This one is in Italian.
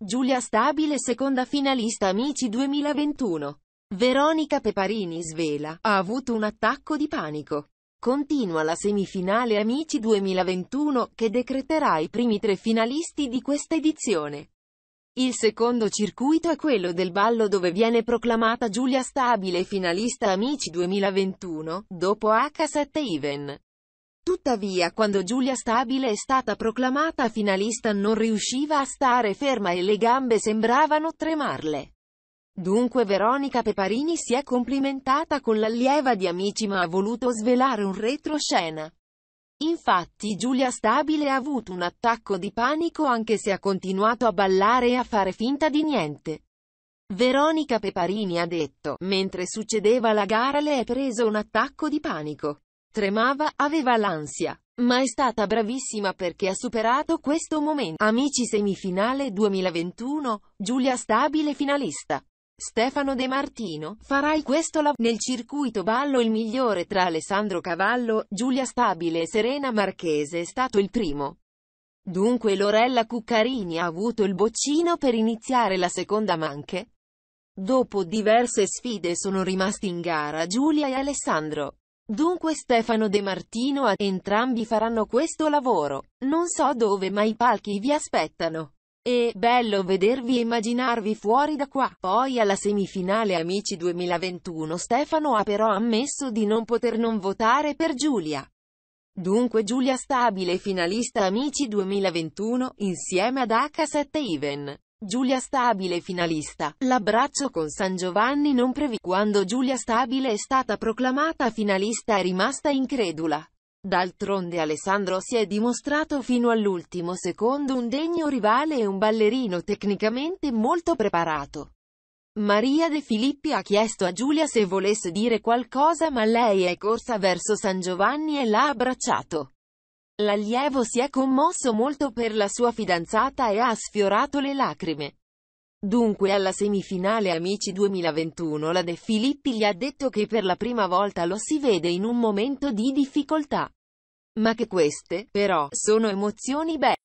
Giulia Stabile seconda finalista Amici 2021. Veronica Peparini svela, ha avuto un attacco di panico. Continua la semifinale Amici 2021 che decreterà i primi tre finalisti di questa edizione. Il secondo circuito è quello del ballo dove viene proclamata Giulia Stabile finalista Amici 2021, dopo H7 Even. Tuttavia quando Giulia Stabile è stata proclamata finalista non riusciva a stare ferma e le gambe sembravano tremarle. Dunque Veronica Peparini si è complimentata con l'allieva di Amici ma ha voluto svelare un retroscena. Infatti Giulia Stabile ha avuto un attacco di panico anche se ha continuato a ballare e a fare finta di niente. Veronica Peparini ha detto, mentre succedeva la gara le è preso un attacco di panico. Tremava, aveva l'ansia, ma è stata bravissima perché ha superato questo momento. Amici semifinale 2021, Giulia Stabile finalista. Stefano De Martino, farai questo lavoro nel circuito ballo il migliore tra Alessandro Cavallo, Giulia Stabile e Serena Marchese è stato il primo. Dunque Lorella Cuccarini ha avuto il boccino per iniziare la seconda manche. Dopo diverse sfide sono rimasti in gara Giulia e Alessandro. Dunque Stefano De Martino a entrambi faranno questo lavoro. Non so dove ma i palchi vi aspettano. E, bello vedervi e immaginarvi fuori da qua. Poi alla semifinale Amici 2021 Stefano ha però ammesso di non poter non votare per Giulia. Dunque Giulia Stabile finalista Amici 2021, insieme ad H7 Even. Giulia Stabile finalista, l'abbraccio con San Giovanni non previ. Quando Giulia Stabile è stata proclamata finalista è rimasta incredula. D'altronde Alessandro si è dimostrato fino all'ultimo secondo un degno rivale e un ballerino tecnicamente molto preparato. Maria De Filippi ha chiesto a Giulia se volesse dire qualcosa ma lei è corsa verso San Giovanni e l'ha abbracciato. L'allievo si è commosso molto per la sua fidanzata e ha sfiorato le lacrime. Dunque alla semifinale Amici 2021 la De Filippi gli ha detto che per la prima volta lo si vede in un momento di difficoltà. Ma che queste, però, sono emozioni belle.